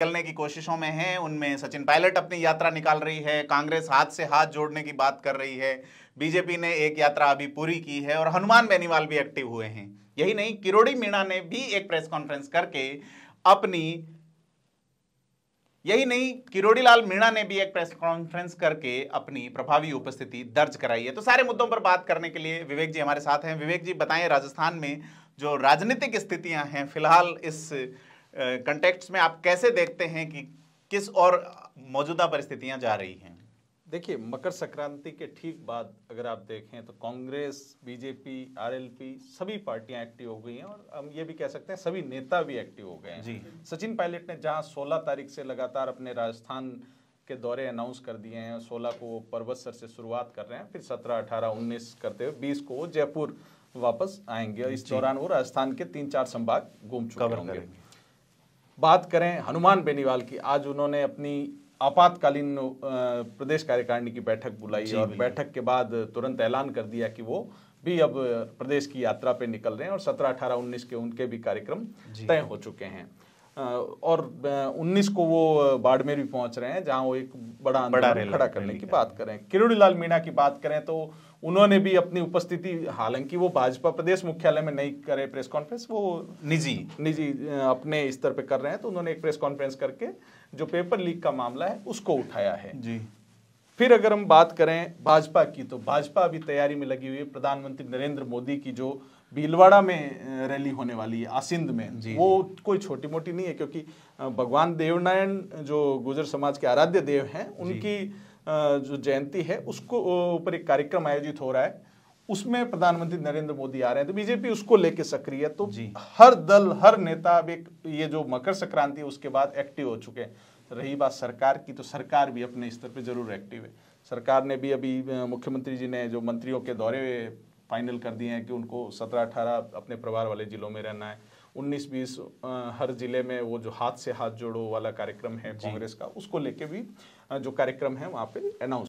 निकलने की कोशिशों में हैं उनमें सचिन पायलट अपनी यात्रा निकाल रही है कांग्रेस हाथ से हाथ जोड़ने की बात कर रही है बीजेपी ने एक यात्रा अभी पूरी की है और हनुमान बेनीवाल भी एक्टिव हुए हैं यही नहीं किरोड़ी मीणा ने भी एक प्रेस कॉन्फ्रेंस करके अपनी यही नहीं किरोड़ीलाल मीणा ने भी एक प्रेस कॉन्फ्रेंस करके अपनी प्रभावी उपस्थिति दर्ज कराई है तो सारे मुद्दों पर बात करने के लिए विवेक जी हमारे साथ हैं विवेक जी बताएं राजस्थान में जो राजनीतिक स्थितियां हैं फिलहाल इस कंटेक्ट में आप कैसे देखते हैं कि किस और मौजूदा परिस्थितियां जा रही हैं देखिए मकर संक्रांति के ठीक बाद अगर आप देखें तो कांग्रेस बीजेपी आरएलपी सभी पार्टियां एक्टिव हो गई हैं और हम ये भी कह सकते हैं सभी नेता भी एक्टिव हो गए हैं जी सचिन पायलट ने जहां 16 तारीख से लगातार अपने राजस्थान के दौरे अनाउंस कर दिए हैं 16 को वो पर्वतसर से शुरुआत कर रहे हैं फिर सत्रह अठारह उन्नीस करते हुए बीस को जयपुर वापस आएंगे इस दौरान वो राजस्थान के तीन चार संभाग घूम चुके होंगे बात करें हनुमान बेनीवाल की आज उन्होंने अपनी आपातकालीन प्रदेश कार्यकारिणी की बैठक बुलाई और बैठक के बाद तुरंत ऐलान कर दिया कि वो भी अब प्रदेश की यात्रा पे निकल रहे हैं और 17, 18, 19 के उनके भी कार्यक्रम तय हो चुके हैं और 19 को वो बाड़मेर भी पहुंच रहे हैं जहां वो एक बड़ा आंदोलन खड़ा करने की बात कर रहे हैं मीणा की बात करें तो उन्होंने भी अपनी उपस्थिति हालांकि वो भाजपा प्रदेश मुख्यालय में नहीं करे प्रेस कॉन्फ्रेंस वो निजी निजी अपने स्तर पे कर रहे हैं तो उन्होंने एक प्रेस कॉन्फ्रेंस करके जो पेपर लीक का मामला है उसको उठाया है जी फिर अगर हम बात करें भाजपा की तो भाजपा अभी तैयारी में लगी हुई है प्रधानमंत्री नरेंद्र मोदी की जो भीलवाड़ा में रैली होने वाली है आसिंद में जी, वो कोई छोटी मोटी नहीं है क्योंकि भगवान देवनारायण जो गुजर समाज के आराध्य देव हैं उनकी जो जयंती है उसको ऊपर एक कार्यक्रम आयोजित हो रहा है उसमें प्रधानमंत्री नरेंद्र मोदी आ रहे हैं तो बीजेपी उसको लेके सक्रिय है तो हर दल हर नेता अब एक ये जो मकर संक्रांति उसके बाद एक्टिव हो चुके हैं रही बात सरकार की तो सरकार भी अपने स्तर पर जरूर एक्टिव है सरकार ने भी अभी मुख्यमंत्री जी ने जो मंत्रियों के दौरे फाइनल कर दिए हैं कि उनको सत्रह अठारह अपने परिवार वाले जिलों में रहना है उन्नीस बीस हर जिले में वो जो हाथ से हाथ जोड़ो वाला कार्यक्रम है कांग्रेस का उसको लेके भी जो कार्यक्रम है वहाँ पे अनाउंस